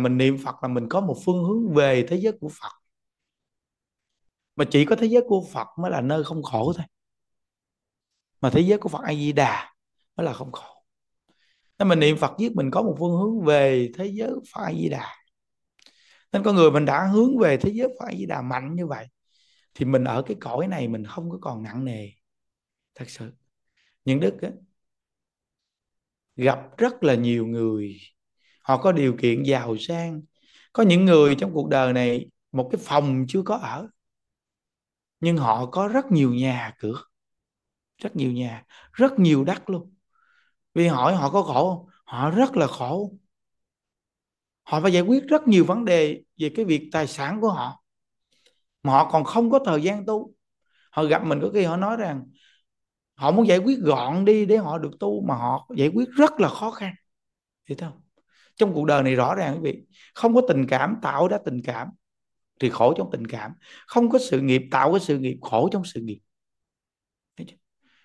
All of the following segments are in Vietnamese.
mình niệm phật là mình có một phương hướng về thế giới của phật mà chỉ có thế giới của phật mới là nơi không khổ thôi mà thế giới của phật a di đà mới là không khổ nên mình niệm phật giết mình có một phương hướng về thế giới phật a di đà nên con người mình đã hướng về thế giới phật a di đà mạnh như vậy thì mình ở cái cõi này mình không có còn nặng nề thật sự những đức ấy, gặp rất là nhiều người họ có điều kiện giàu sang có những người trong cuộc đời này một cái phòng chưa có ở nhưng họ có rất nhiều nhà cửa rất nhiều nhà rất nhiều đất luôn vì hỏi họ có khổ không họ rất là khổ họ phải giải quyết rất nhiều vấn đề về cái việc tài sản của họ mà họ còn không có thời gian tu họ gặp mình có khi họ nói rằng họ muốn giải quyết gọn đi để họ được tu mà họ giải quyết rất là khó khăn hiểu không trong cuộc đời này rõ ràng quý vị không có tình cảm tạo ra tình cảm thì khổ trong tình cảm không có sự nghiệp tạo cái sự nghiệp khổ trong sự nghiệp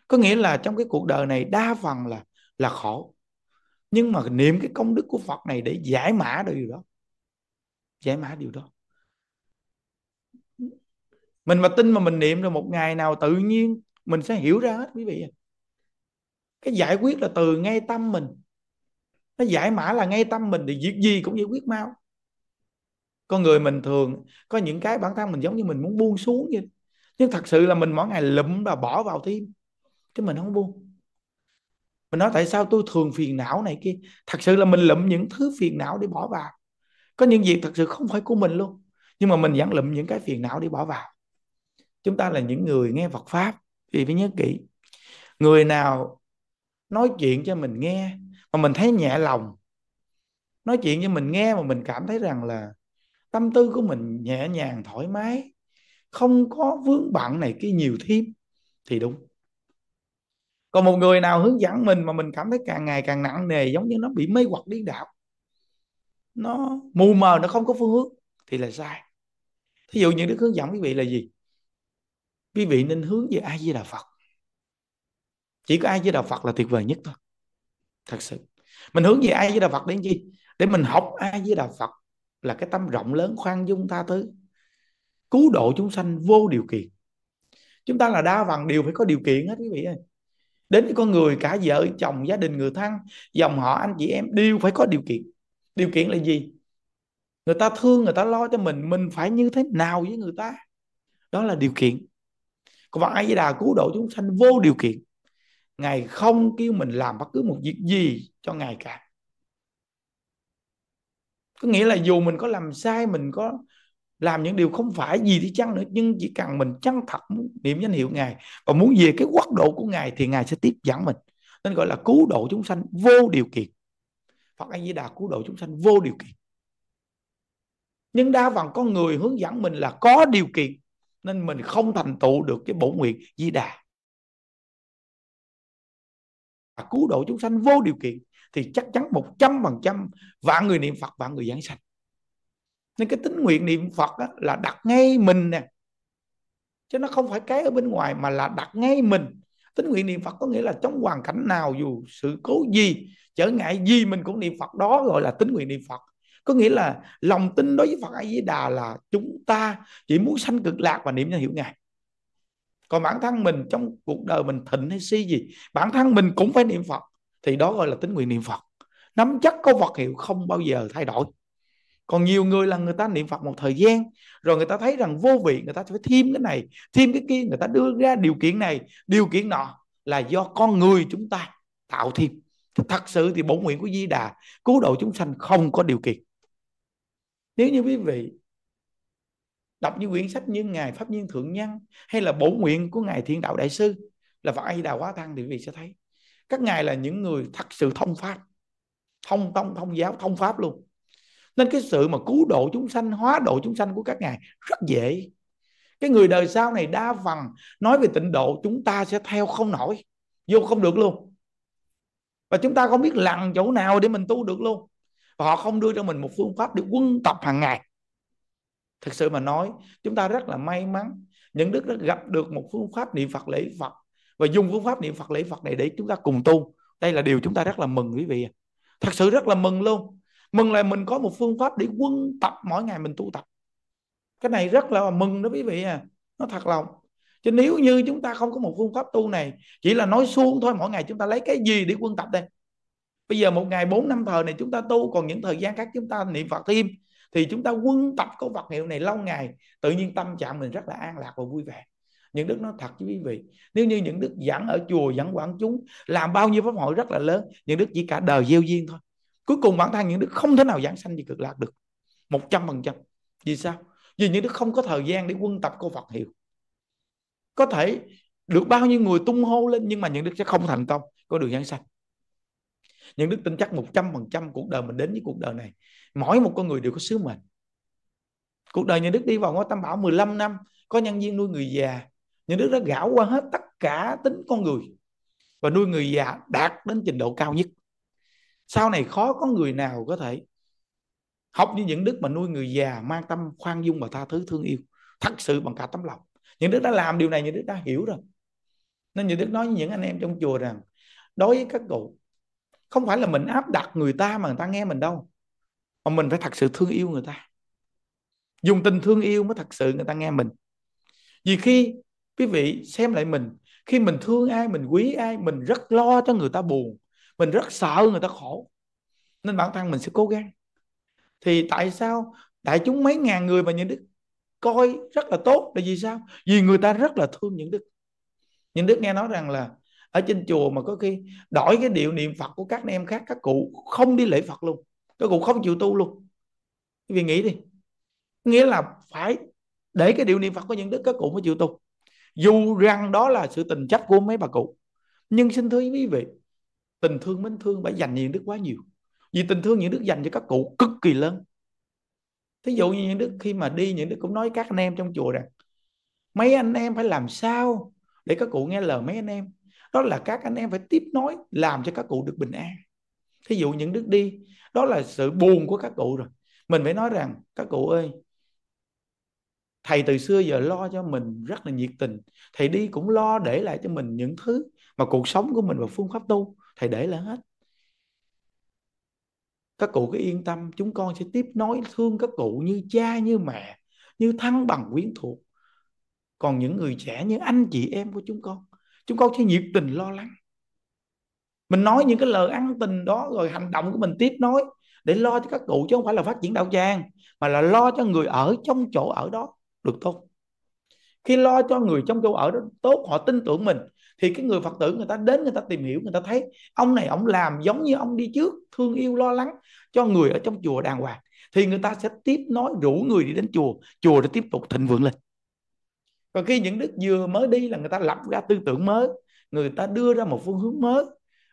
có nghĩa là trong cái cuộc đời này đa phần là là khổ nhưng mà niệm cái công đức của Phật này để giải mã điều đó giải mã điều đó mình mà tin mà mình niệm rồi một ngày nào tự nhiên mình sẽ hiểu ra hết quý vị cái giải quyết là từ ngay tâm mình nó giải mã là ngay tâm mình thì việc gì cũng giải quyết mau con người mình thường có những cái bản thân mình giống như mình muốn buông xuống vậy nhưng thật sự là mình mỗi ngày lụm và bỏ vào tim chứ mình không buông mình nói tại sao tôi thường phiền não này kia thật sự là mình lụm những thứ phiền não để bỏ vào có những việc thật sự không phải của mình luôn nhưng mà mình vẫn lụm những cái phiền não để bỏ vào chúng ta là những người nghe Phật pháp thì phải nhớ kỹ người nào nói chuyện cho mình nghe mà mình thấy nhẹ lòng nói chuyện với mình nghe mà mình cảm thấy rằng là tâm tư của mình nhẹ nhàng thoải mái không có vướng bận này kia nhiều thêm thì đúng còn một người nào hướng dẫn mình mà mình cảm thấy càng ngày càng nặng nề giống như nó bị mê hoặc điên đảo nó mù mờ nó không có phương hướng thì là sai thí dụ những đức hướng dẫn quý vị là gì quý vị nên hướng về ai với đà phật chỉ có ai với đạo phật là tuyệt vời nhất thôi thật sự mình hướng về ai với đạo phật đến chi để mình học ai với đạo phật là cái tâm rộng lớn khoan dung tha thứ cứu độ chúng sanh vô điều kiện chúng ta là đa bằng đều phải có điều kiện hết quý vị ơi đến với con người cả vợ chồng gia đình người thân dòng họ anh chị em đều phải có điều kiện điều kiện là gì người ta thương người ta lo cho mình mình phải như thế nào với người ta đó là điều kiện còn ai với đà cứu độ chúng sanh vô điều kiện ngài không kêu mình làm bất cứ một việc gì cho ngài cả có nghĩa là dù mình có làm sai mình có làm những điều không phải gì thì chăng nữa nhưng chỉ cần mình chân thật niệm danh hiệu ngài và muốn về cái quốc độ của ngài thì ngài sẽ tiếp dẫn mình nên gọi là cứu độ chúng sanh vô điều kiện Phật A Di Đà cứu độ chúng sanh vô điều kiện nhưng đa phần con người hướng dẫn mình là có điều kiện nên mình không thành tựu được cái bổ nguyện Di Đà và cứu độ chúng sanh vô điều kiện thì chắc chắn một trăm phần trăm vạn người niệm Phật vạn người giảng sanh nên cái tính nguyện niệm Phật á, là đặt ngay mình nè chứ nó không phải cái ở bên ngoài mà là đặt ngay mình tính nguyện niệm Phật có nghĩa là trong hoàn cảnh nào dù sự cố gì trở ngại gì mình cũng niệm Phật đó gọi là tính nguyện niệm Phật có nghĩa là lòng tin đối với Phật A Di Đà là chúng ta chỉ muốn sanh cực lạc và niệm cho hiểu ngài còn bản thân mình trong cuộc đời mình thịnh hay suy si gì bản thân mình cũng phải niệm phật thì đó gọi là tính nguyện niệm phật nắm chắc có vật hiệu không bao giờ thay đổi còn nhiều người là người ta niệm phật một thời gian rồi người ta thấy rằng vô vị người ta phải thêm cái này thêm cái kia người ta đưa ra điều kiện này điều kiện nọ là do con người chúng ta tạo thêm thật sự thì bổn nguyện của di đà cứu độ chúng sanh không có điều kiện nếu như quý vị đọc những quyển sách như ngài pháp nhân thượng nhân hay là bổ nguyện của ngài thiên đạo đại sư là phật ai đà quá tăng thì quý vị sẽ thấy các ngài là những người thật sự thông pháp thông tông thông giáo thông pháp luôn nên cái sự mà cứu độ chúng sanh hóa độ chúng sanh của các ngài rất dễ cái người đời sau này đa phần nói về tịnh độ chúng ta sẽ theo không nổi vô không được luôn và chúng ta không biết lằn chỗ nào để mình tu được luôn và họ không đưa cho mình một phương pháp để quân tập hàng ngày thực sự mà nói chúng ta rất là may mắn những đức đã gặp được một phương pháp niệm phật lễ phật và dùng phương pháp niệm phật lễ phật này để chúng ta cùng tu đây là điều chúng ta rất là mừng quý vị thật sự rất là mừng luôn mừng là mình có một phương pháp để quân tập mỗi ngày mình tu tập cái này rất là mừng đó quý vị à nó thật lòng chứ nếu như chúng ta không có một phương pháp tu này chỉ là nói suông thôi mỗi ngày chúng ta lấy cái gì để quân tập đây bây giờ một ngày bốn năm thời này chúng ta tu còn những thời gian khác chúng ta niệm phật thêm thì chúng ta quân tập câu vật hiệu này lâu ngày tự nhiên tâm trạng mình rất là an lạc và vui vẻ những đức nói thật với quý vị nếu như những đức giảng ở chùa giảng quảng chúng làm bao nhiêu pháp hội rất là lớn những đức chỉ cả đời gieo duyên thôi cuối cùng bản thân những đức không thể nào giảng sanh gì cực lạc được một trăm phần trăm vì sao vì những đức không có thời gian để quân tập câu phật hiệu có thể được bao nhiêu người tung hô lên nhưng mà những đức sẽ không thành công có đường giảng sanh nhưng đức tin chắc 100% cuộc đời mình đến với cuộc đời này mỗi một con người đều có sứ mệnh cuộc đời nhà đức đi vào ngôi tam bảo 15 năm có nhân viên nuôi người già nhà đức đã gão qua hết tất cả tính con người và nuôi người già đạt đến trình độ cao nhất sau này khó có người nào có thể học như những đức mà nuôi người già mang tâm khoan dung và tha thứ thương yêu thật sự bằng cả tấm lòng những đức đã làm điều này những đức đã hiểu rồi nên những đức nói với những anh em trong chùa rằng đối với các cụ không phải là mình áp đặt người ta mà người ta nghe mình đâu mà mình phải thật sự thương yêu người ta dùng tình thương yêu mới thật sự người ta nghe mình vì khi quý vị xem lại mình khi mình thương ai mình quý ai mình rất lo cho người ta buồn mình rất sợ người ta khổ nên bản thân mình sẽ cố gắng thì tại sao đại chúng mấy ngàn người mà những đức coi rất là tốt là vì sao vì người ta rất là thương những đức những đức nghe nói rằng là ở trên chùa mà có khi đổi cái điệu niệm phật của các anh em khác các cụ không đi lễ phật luôn các cụ không chịu tu luôn Vì nghĩ đi nghĩa là phải để cái điệu niệm phật của những đức các cụ mới chịu tu dù rằng đó là sự tình chấp của mấy bà cụ nhưng xin thưa quý vị tình thương mến thương phải dành những đức quá nhiều vì tình thương những đức dành cho các cụ cực kỳ lớn thí dụ như những đức khi mà đi những đức cũng nói các anh em trong chùa rằng mấy anh em phải làm sao để các cụ nghe lời mấy anh em đó là các anh em phải tiếp nối làm cho các cụ được bình an thí dụ những đức đi đó là sự buồn của các cụ rồi mình phải nói rằng các cụ ơi thầy từ xưa giờ lo cho mình rất là nhiệt tình thầy đi cũng lo để lại cho mình những thứ mà cuộc sống của mình và phương pháp tu thầy để lại hết các cụ cứ yên tâm chúng con sẽ tiếp nối thương các cụ như cha như mẹ như thân bằng quyến thuộc còn những người trẻ như anh chị em của chúng con chúng con chỉ nhiệt tình lo lắng mình nói những cái lời ăn tình đó rồi hành động của mình tiếp nối để lo cho các cụ chứ không phải là phát triển đạo tràng mà là lo cho người ở trong chỗ ở đó được tốt khi lo cho người trong chỗ ở đó tốt họ tin tưởng mình thì cái người phật tử người ta đến người ta tìm hiểu người ta thấy ông này ông làm giống như ông đi trước thương yêu lo lắng cho người ở trong chùa đàng hoàng thì người ta sẽ tiếp nối rủ người đi đến chùa chùa để tiếp tục thịnh vượng lên còn khi những đức vừa mới đi là người ta lập ra tư tưởng mới người ta đưa ra một phương hướng mới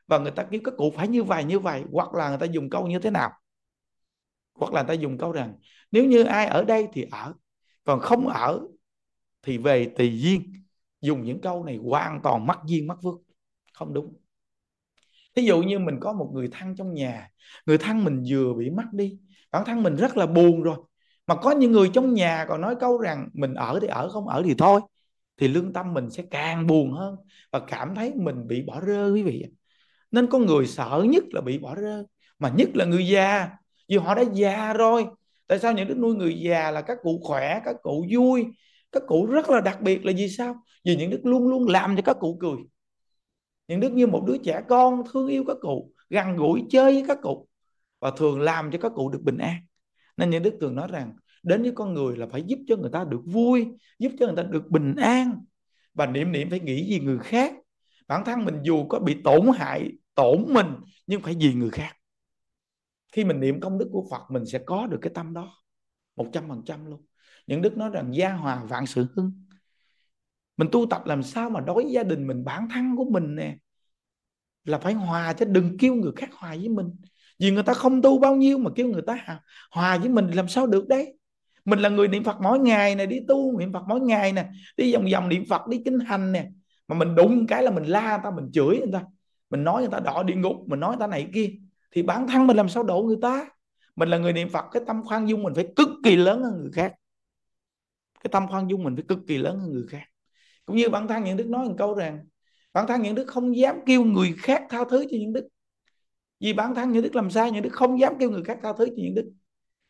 và người ta kêu các cụ phải như vậy như vậy hoặc là người ta dùng câu như thế nào hoặc là người ta dùng câu rằng nếu như ai ở đây thì ở còn không ở thì về tùy duyên dùng những câu này hoàn toàn mắc duyên mắc phước không đúng thí dụ như mình có một người thân trong nhà người thân mình vừa bị mất đi bản thân mình rất là buồn rồi mà có những người trong nhà còn nói câu rằng mình ở thì ở không ở thì thôi thì lương tâm mình sẽ càng buồn hơn và cảm thấy mình bị bỏ rơi quý vị nên có người sợ nhất là bị bỏ rơi mà nhất là người già vì họ đã già rồi tại sao những đứa nuôi người già là các cụ khỏe các cụ vui các cụ rất là đặc biệt là vì sao vì những đứa luôn luôn làm cho các cụ cười những đứa như một đứa trẻ con thương yêu các cụ gần gũi chơi với các cụ và thường làm cho các cụ được bình an nên những đức thường nói rằng đến với con người là phải giúp cho người ta được vui giúp cho người ta được bình an và niệm niệm phải nghĩ vì người khác bản thân mình dù có bị tổn hại tổn mình nhưng phải vì người khác khi mình niệm công đức của Phật mình sẽ có được cái tâm đó một trăm phần trăm luôn những đức nói rằng gia hòa vạn sự hưng mình tu tập làm sao mà đối với gia đình mình bản thân của mình nè là phải hòa chứ đừng kêu người khác hòa với mình vì người ta không tu bao nhiêu mà kêu người ta hòa với mình làm sao được đấy mình là người niệm phật mỗi ngày này đi tu niệm phật mỗi ngày nè đi vòng vòng niệm phật đi kinh hành nè mà mình đụng cái là mình la người ta mình chửi người ta mình nói người ta đỏ địa ngục mình nói người ta này kia thì bản thân mình làm sao độ người ta mình là người niệm phật cái tâm khoan dung mình phải cực kỳ lớn hơn người khác cái tâm khoan dung mình phải cực kỳ lớn hơn người khác cũng như bản thân những đức nói một câu rằng bản thân những đức không dám kêu người khác tha thứ cho những đức vì bản thân như đức làm sai như đức không dám kêu người khác tha thứ cho những đức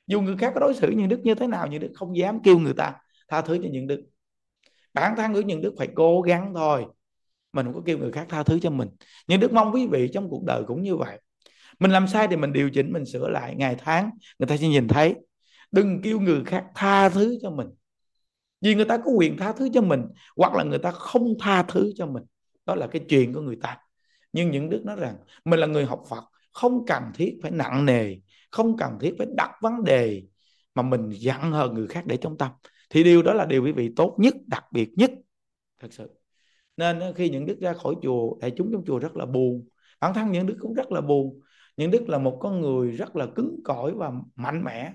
dù người khác có đối xử như đức như thế nào như đức không dám kêu người ta tha thứ cho những đức bản thân của những đức phải cố gắng thôi mình không có kêu người khác tha thứ cho mình nhưng đức mong quý vị trong cuộc đời cũng như vậy mình làm sai thì mình điều chỉnh mình sửa lại ngày tháng người ta sẽ nhìn thấy đừng kêu người khác tha thứ cho mình vì người ta có quyền tha thứ cho mình hoặc là người ta không tha thứ cho mình đó là cái chuyện của người ta nhưng những đức nói rằng mình là người học phật không cần thiết phải nặng nề không cần thiết phải đặt vấn đề mà mình giận hờn người khác để trong tâm thì điều đó là điều quý vị tốt nhất đặc biệt nhất thật sự nên khi những đức ra khỏi chùa đại chúng trong chùa rất là buồn bản thân những đức cũng rất là buồn những đức là một con người rất là cứng cỏi và mạnh mẽ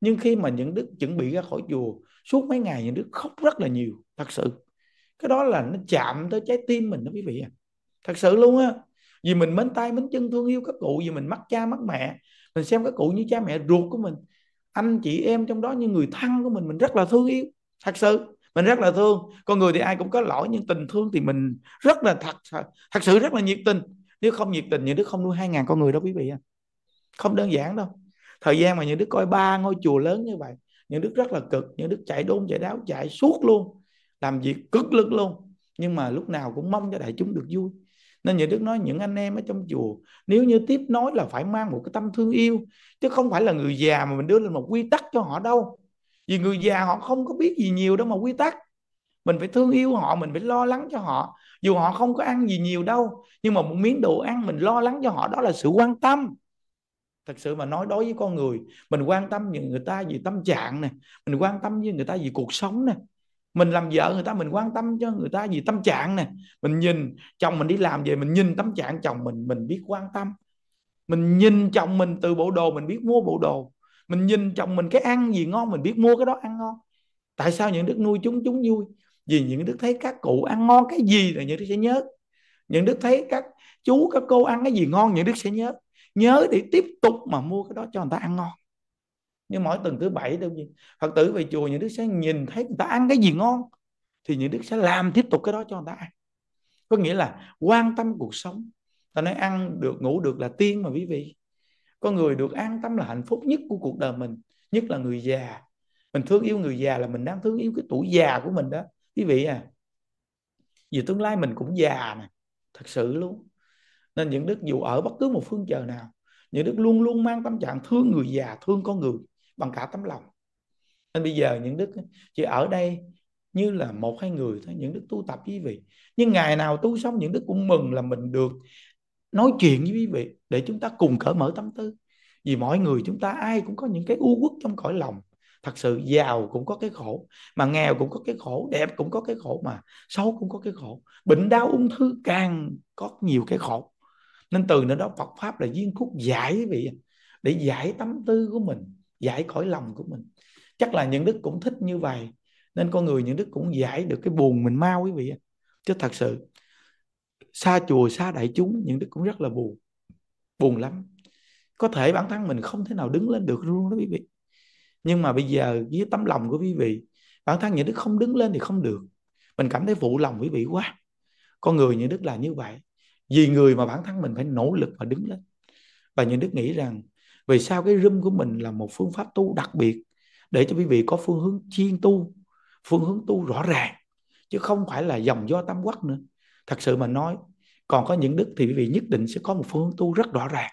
nhưng khi mà những đức chuẩn bị ra khỏi chùa suốt mấy ngày những đức khóc rất là nhiều thật sự cái đó là nó chạm tới trái tim mình đó quý vị à thật sự luôn á vì mình mến tay mến chân thương yêu các cụ vì mình mắc cha mắc mẹ mình xem các cụ như cha mẹ ruột của mình anh chị em trong đó như người thân của mình mình rất là thương yêu thật sự mình rất là thương con người thì ai cũng có lỗi nhưng tình thương thì mình rất là thật thật sự rất là nhiệt tình nếu không nhiệt tình những đứa không nuôi hai ngàn con người đâu quý vị à. không đơn giản đâu thời gian mà những đứa coi ba ngôi chùa lớn như vậy những đứa rất là cực những đứa chạy đôn chạy đáo chạy suốt luôn làm việc cực lực luôn nhưng mà lúc nào cũng mong cho đại chúng được vui nên nhà đức nói những anh em ở trong chùa nếu như tiếp nói là phải mang một cái tâm thương yêu chứ không phải là người già mà mình đưa lên một quy tắc cho họ đâu vì người già họ không có biết gì nhiều đâu mà quy tắc mình phải thương yêu họ mình phải lo lắng cho họ dù họ không có ăn gì nhiều đâu nhưng mà một miếng đồ ăn mình lo lắng cho họ đó là sự quan tâm thật sự mà nói đối với con người mình quan tâm những người ta vì tâm trạng nè mình quan tâm với người ta vì cuộc sống nè mình làm vợ người ta mình quan tâm cho người ta gì tâm trạng nè mình nhìn chồng mình đi làm về mình nhìn tâm trạng chồng mình mình biết quan tâm mình nhìn chồng mình từ bộ đồ mình biết mua bộ đồ mình nhìn chồng mình cái ăn gì ngon mình biết mua cái đó ăn ngon tại sao những đức nuôi chúng chúng vui vì những đức thấy các cụ ăn ngon cái gì là những đức sẽ nhớ những đức thấy các chú các cô ăn cái gì ngon những đức sẽ nhớ nhớ để tiếp tục mà mua cái đó cho người ta ăn ngon nhưng mỗi tuần thứ bảy đâu gì phật tử về chùa những đức sẽ nhìn thấy người ta ăn cái gì ngon thì những đức sẽ làm tiếp tục cái đó cho người ta ăn có nghĩa là quan tâm cuộc sống ta nói ăn được ngủ được là tiên mà quý vị có người được an tâm là hạnh phúc nhất của cuộc đời mình nhất là người già mình thương yêu người già là mình đang thương yêu cái tuổi già của mình đó quý vị à vì tương lai mình cũng già nè thật sự luôn nên những đức dù ở bất cứ một phương trời nào những đức luôn luôn mang tâm trạng thương người già thương con người bằng cả tấm lòng nên bây giờ những đức chỉ ở đây như là một hai người thôi những đức tu tập với quý vị nhưng ngày nào tu xong những đức cũng mừng là mình được nói chuyện với quý vị để chúng ta cùng cởi mở tâm tư vì mọi người chúng ta ai cũng có những cái u uất trong cõi lòng thật sự giàu cũng có cái khổ mà nghèo cũng có cái khổ đẹp cũng có cái khổ mà xấu cũng có cái khổ bệnh đau ung thư càng có nhiều cái khổ nên từ nơi đó Phật pháp là viên khúc giải quý vị để giải tâm tư của mình giải khỏi lòng của mình chắc là những đức cũng thích như vậy nên con người những đức cũng giải được cái buồn mình mau quý vị chứ thật sự xa chùa xa đại chúng những đức cũng rất là buồn buồn lắm có thể bản thân mình không thể nào đứng lên được luôn đó quý vị nhưng mà bây giờ với tấm lòng của quý vị bản thân những đức không đứng lên thì không được mình cảm thấy phụ lòng quý vị quá con người những đức là như vậy vì người mà bản thân mình phải nỗ lực mà đứng lên và những đức nghĩ rằng vì sao cái room của mình là một phương pháp tu đặc biệt để cho quý vị có phương hướng chuyên tu phương hướng tu rõ ràng chứ không phải là dòng do tam quắc nữa thật sự mà nói còn có những đức thì quý vị nhất định sẽ có một phương hướng tu rất rõ ràng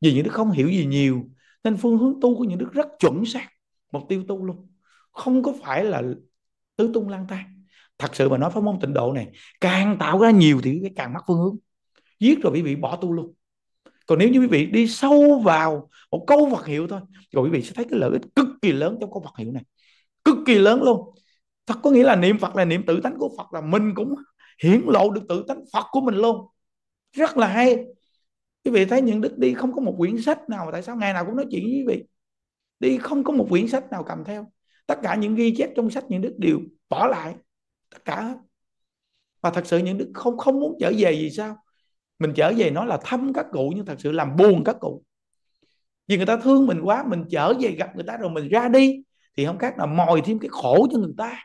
vì những đức không hiểu gì nhiều nên phương hướng tu của những đức rất chuẩn xác mục tiêu tu luôn không có phải là tứ tung lang thang thật sự mà nói pháp môn tịnh độ này càng tạo ra nhiều thì cái càng mắc phương hướng giết rồi quý vị bỏ tu luôn còn nếu như quý vị đi sâu vào một câu vật hiệu thôi rồi quý vị sẽ thấy cái lợi ích cực kỳ lớn trong câu vật hiệu này cực kỳ lớn luôn thật có nghĩa là niệm phật là niệm tự tánh của phật là mình cũng hiển lộ được tự tánh phật của mình luôn rất là hay quý vị thấy những đức đi không có một quyển sách nào tại sao ngày nào cũng nói chuyện với quý vị đi không có một quyển sách nào cầm theo tất cả những ghi chép trong sách những đức đều bỏ lại tất cả và thật sự những đức không không muốn trở về vì sao mình trở về nói là thăm các cụ nhưng thật sự làm buồn các cụ vì người ta thương mình quá mình trở về gặp người ta rồi mình ra đi thì không khác là mồi thêm cái khổ cho người ta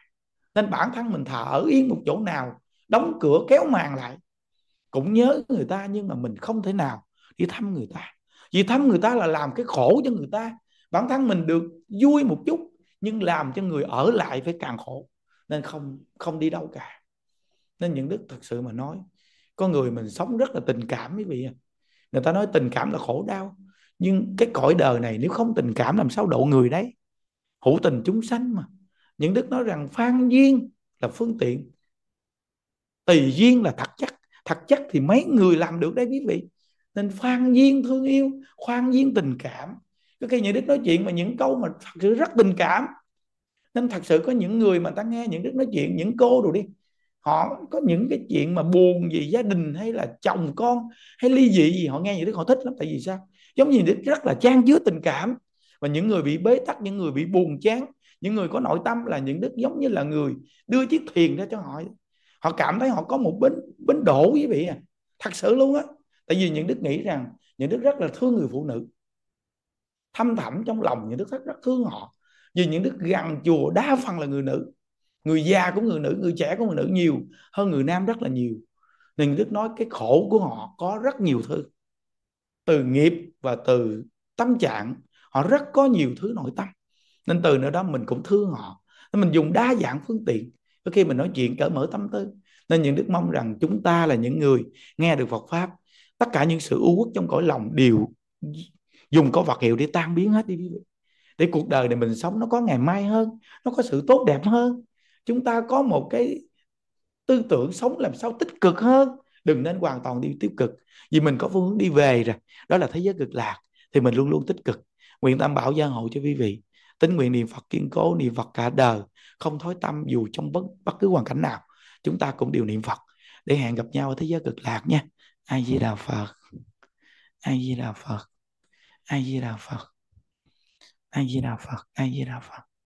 nên bản thân mình thở yên một chỗ nào đóng cửa kéo màn lại cũng nhớ người ta nhưng mà mình không thể nào đi thăm người ta vì thăm người ta là làm cái khổ cho người ta bản thân mình được vui một chút nhưng làm cho người ở lại phải càng khổ nên không không đi đâu cả nên những đức thật sự mà nói có người mình sống rất là tình cảm quý vị người ta nói tình cảm là khổ đau nhưng cái cõi đời này nếu không tình cảm làm sao độ người đấy hữu tình chúng sanh mà những đức nói rằng phan duyên là phương tiện tùy duyên là thật chắc thật chắc thì mấy người làm được đấy quý vị nên khoan duyên thương yêu khoan duyên tình cảm có khi những đức nói chuyện mà những câu mà thật sự rất tình cảm nên thật sự có những người mà ta nghe những đức nói chuyện những cô rồi đi họ có những cái chuyện mà buồn gì gia đình hay là chồng con hay ly dị gì họ nghe những đức họ thích lắm tại vì sao giống như đức rất là trang chứa tình cảm và những người bị bế tắc những người bị buồn chán những người có nội tâm là những đức giống như là người đưa chiếc thuyền ra cho họ họ cảm thấy họ có một bến bến đổ quý vị à thật sự luôn á tại vì những đức nghĩ rằng những đức rất là thương người phụ nữ thâm thẳm trong lòng những đức rất rất thương họ vì những đức gần chùa đa phần là người nữ người già của người nữ người trẻ của người nữ nhiều hơn người nam rất là nhiều nên đức nói cái khổ của họ có rất nhiều thứ từ nghiệp và từ tâm trạng họ rất có nhiều thứ nội tâm nên từ nữa đó mình cũng thương họ nên mình dùng đa dạng phương tiện có khi mình nói chuyện cởi mở tâm tư nên những đức mong rằng chúng ta là những người nghe được Phật pháp tất cả những sự u uất trong cõi lòng đều dùng có vật hiệu để tan biến hết đi để cuộc đời này mình sống nó có ngày mai hơn nó có sự tốt đẹp hơn chúng ta có một cái tư tưởng sống làm sao tích cực hơn đừng nên hoàn toàn đi tiêu cực vì mình có phương hướng đi về rồi đó là thế giới cực lạc thì mình luôn luôn tích cực nguyện tam bảo gia hộ cho quý vị tính nguyện niệm phật kiên cố niệm phật cả đời không thối tâm dù trong bất bất cứ hoàn cảnh nào chúng ta cũng đều niệm phật để hẹn gặp nhau ở thế giới cực lạc nha ai di đà phật ai di đà phật ai di đà phật ai di đà phật ai di đà phật